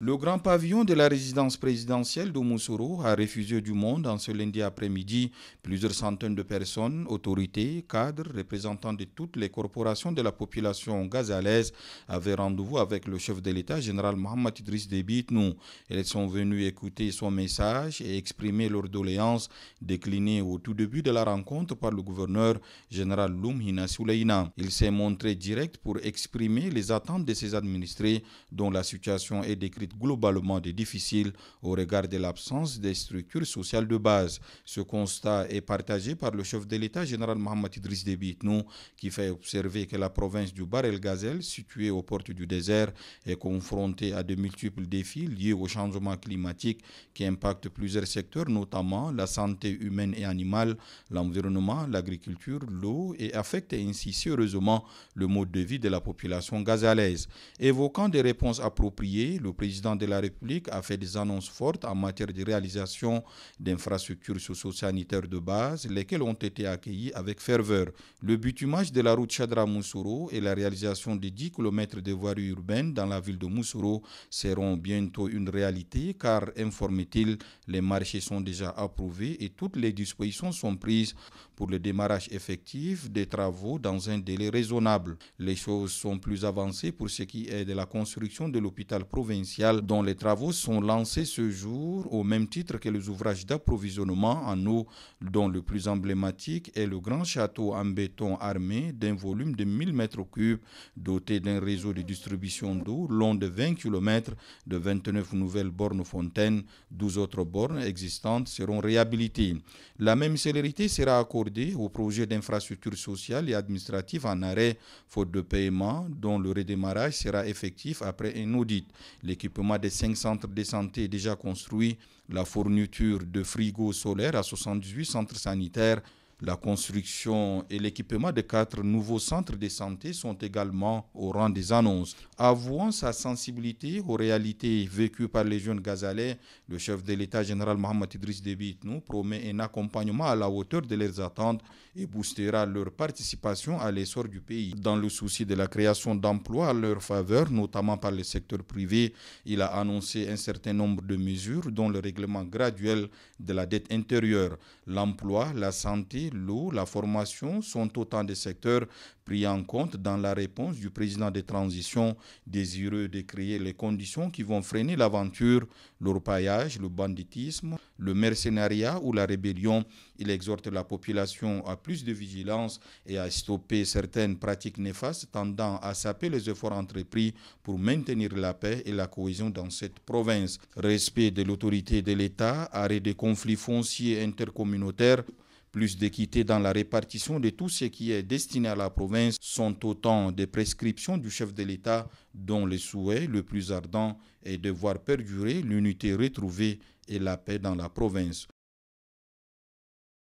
Le grand pavillon de la résidence présidentielle de Moussoro a refusé du monde en ce lundi après-midi. Plusieurs centaines de personnes, autorités, cadres, représentants de toutes les corporations de la population gazalaise avaient rendez-vous avec le chef de l'État, général Mohamed Idriss Debitnou. Elles sont venues écouter son message et exprimer leurs doléances déclinées au tout début de la rencontre par le gouverneur général Loum Hina Souleina. Il s'est montré direct pour exprimer les attentes de ses administrés dont la situation est décrite globalement des difficiles au regard de l'absence des structures sociales de base. Ce constat est partagé par le chef de l'État général Mohamed Idriss Debitnou, qui fait observer que la province du Bar El gazel située aux portes du désert, est confrontée à de multiples défis liés au changement climatique qui impacte plusieurs secteurs, notamment la santé humaine et animale, l'environnement, l'agriculture, l'eau et affecte ainsi sérieusement le mode de vie de la population gazalaise. Évoquant des réponses appropriées, le président président de la République a fait des annonces fortes en matière de réalisation d'infrastructures socio-sanitaires de base, lesquelles ont été accueillies avec ferveur. Le bitumage de la route chadra moussouro et la réalisation des 10 km de voirie urbaine dans la ville de Moussouro seront bientôt une réalité car, informe-t-il, les marchés sont déjà approuvés et toutes les dispositions sont prises pour le démarrage effectif des travaux dans un délai raisonnable. Les choses sont plus avancées pour ce qui est de la construction de l'hôpital provincial dont les travaux sont lancés ce jour au même titre que les ouvrages d'approvisionnement en eau, dont le plus emblématique est le grand château en béton armé d'un volume de 1000 m3 doté d'un réseau de distribution d'eau long de 20 km de 29 nouvelles bornes fontaines. 12 autres bornes existantes seront réhabilitées. La même célérité sera accordée aux projets d'infrastructures sociales et administratives en arrêt, faute de paiement, dont le redémarrage sera effectif après un audit. L'équipe des cinq centres de santé déjà construits, la fourniture de frigos solaires à 78 centres sanitaires la construction et l'équipement de quatre nouveaux centres de santé sont également au rang des annonces. Avouant sa sensibilité aux réalités vécues par les jeunes Gazalais, le chef de l'État général Mohamed Idriss Debit nous promet un accompagnement à la hauteur de leurs attentes et boostera leur participation à l'essor du pays. Dans le souci de la création d'emplois à leur faveur, notamment par le secteur privé, il a annoncé un certain nombre de mesures, dont le règlement graduel de la dette intérieure, l'emploi, la santé, l'eau, la formation sont autant de secteurs pris en compte dans la réponse du président des transitions désireux de créer les conditions qui vont freiner l'aventure, le le banditisme, le mercenariat ou la rébellion. Il exhorte la population à plus de vigilance et à stopper certaines pratiques néfastes tendant à saper les efforts entrepris pour maintenir la paix et la cohésion dans cette province. Respect de l'autorité de l'État, arrêt des conflits fonciers intercommunautaires, plus d'équité dans la répartition de tout ce qui est destiné à la province sont autant des prescriptions du chef de l'État dont le souhait le plus ardent est de voir perdurer l'unité retrouvée et la paix dans la province.